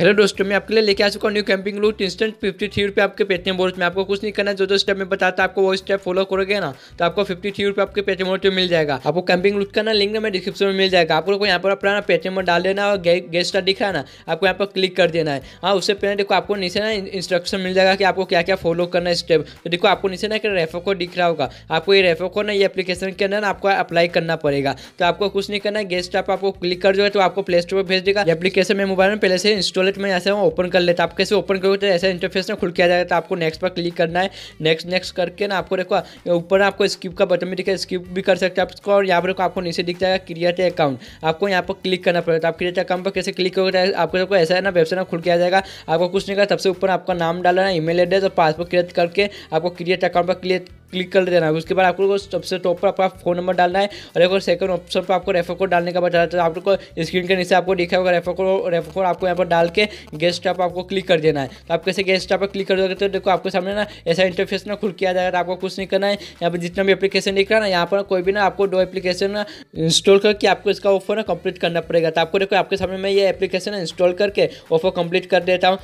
hello दोस्तों मैं आपके लिए लेके आ चुका हूँ न्यू कैंपिंग लूट इंस्टेंट फिफ्टी थ्री रुपये आपके पेटीएम बोर्ड में आपको कुछ नहीं करना जो जो स्टेप में बताता आपको वो स्टेप फॉलो करोगे ना तो आपको फिफ्टी थ्री रुपये आपके पेटीएम बोर्ड में मिल जाएगा आपको कैंपिंग लूट करना लिंक में डिस्क्रिप्शन में मिल जाएगा आप को यहाँ पर अपना पेटीएम में डाल देना और गेस्ट का दिख रहा है ना आपको यहाँ पर क्लिक कर देना है हाँ उससे पहले देखो आपको नीचे ना इंस्ट्रक्शन मिल जाएगा कि आपको क्या क्या फॉलो करना है स्टेप तो देखो आपको नीचे ना रेफो को दिख रहा होगा आपको ये रेफो को ना ये एप्लीकेशन के अंदर आपको अप्लाई करना पड़ेगा तो आपको कुछ नहीं करना है गेस्ट आपको क्लिक कर दोगे तो आपको प्ले स्टोर पर भेज देगा एप्लीकेशन में मोबाइल में पहले से इंस्टॉल अगर तो मैं ऐसे ओपन कर लेता आप कैसे ओपन करोगे तो ऐसे इंटरफेस ना खुल के आ जाएगा तो आपको नेक्स्ट पर क्लिक करना है नेक्स्ट नेक्स्ट करके ना आपको देखो ऊपर आपको स्किप का बटन भी दिखा स्किप भी कर सकते हैं आप और यहाँ पर आपको नीचे दिख जाएगा क्रिएट अकाउंट आपको यहाँ पर क्लिक करना पड़ेगा तो आप क्रिएट अकाउंट पर कैसे क्लिक करोगे तो आपको देखो ऐसा है ना वेबसाइट खुल के आ जाएगा आपको कुछ नहीं करना सबसे ऊपर आपका नाम डालना है ईमेल एड्रेस और पासवर्ड क्रिएट करके आपको क्रिएट अकाउंट पर क्लिक क्लिक कर देना है उसके बाद आप लोग को सबसे टॉप पर आपका फोन नंबर डालना है और एक और सेकंड ऑप्शन पर आपको रेफर कोड डालने का बताया था आप लोग को स्क्रीन के नीचे आपको दिखा होगा रेफर कोड रेफर कोड आपको यहाँ पर डाल के गेस्ट टॉप आपको क्लिक कर देना है तो आप कैसे गेस्ट टॉप पर क्लिक कर दोगे तो देखो आपके सामने ना ऐसा इंटरफेस ना खुल किया जाएगा आपको कुछ नहीं करना है यहाँ पर जितना भी एप्लीकेशन दिख रहा है ना यहाँ पर कोई भी ना आपको दो एप्लीकेशन इंस्टॉल करके आपको इसका ऑफर ना कंप्लीट करना पड़ेगा तो आपको देखो आपके सामने मैं ये एप्लीकेशन इंस्टॉल करके ऑफर कंप्लीट कर देता हूँ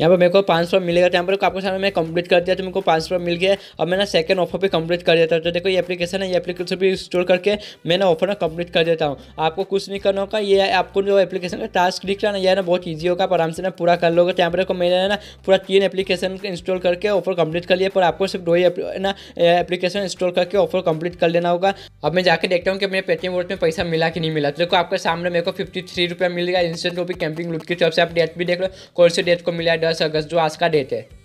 यहाँ पर मेरे को पाँच सौ मिलेगा तो यहाँ पर आपको सामने मैं कंप्लीट कर दिया तो मेरे को पाँच सौ मिल गया और मैंने सेकंड ऑफर भी कंप्लीट कर देता हूँ तो देखो ये एप्लीकेशन है ये एप्लीकेशन भी इंस्टॉल करके मैंने ऑफर ना कंप्लीट कर देता हूँ आपको कुछ नहीं करना होगा ये आपको जो एप्लीकेशन का टास्क लिख रहा है ना ये ना बहुत ईजी होगा आप आराम से ना पूरा कर लोगे तो यहाँ पर मैंने ना पूरा तीन एप्लीकेशन इंस्टॉल करके ऑफर कंप्लीट कर लिया पर आपको सिर्फ दो ही ना एप्लीकेशन इंस्टॉल करके ऑफर कंप्लीट कर लेना होगा अब मैं जाकर देखता हूँ कि मेरे पेटीएम वोट में पैसा मिला कि नहीं मिला तो देखो आपके सामने मेरे को फिफ्टी थ्री रुपया मिल गया इंस्टेंट वो भी कैंपिंग लुट की तरफ से आप डेट भी देख लो कौन से डेट को मिला दस अगस्त जो आज का डेट है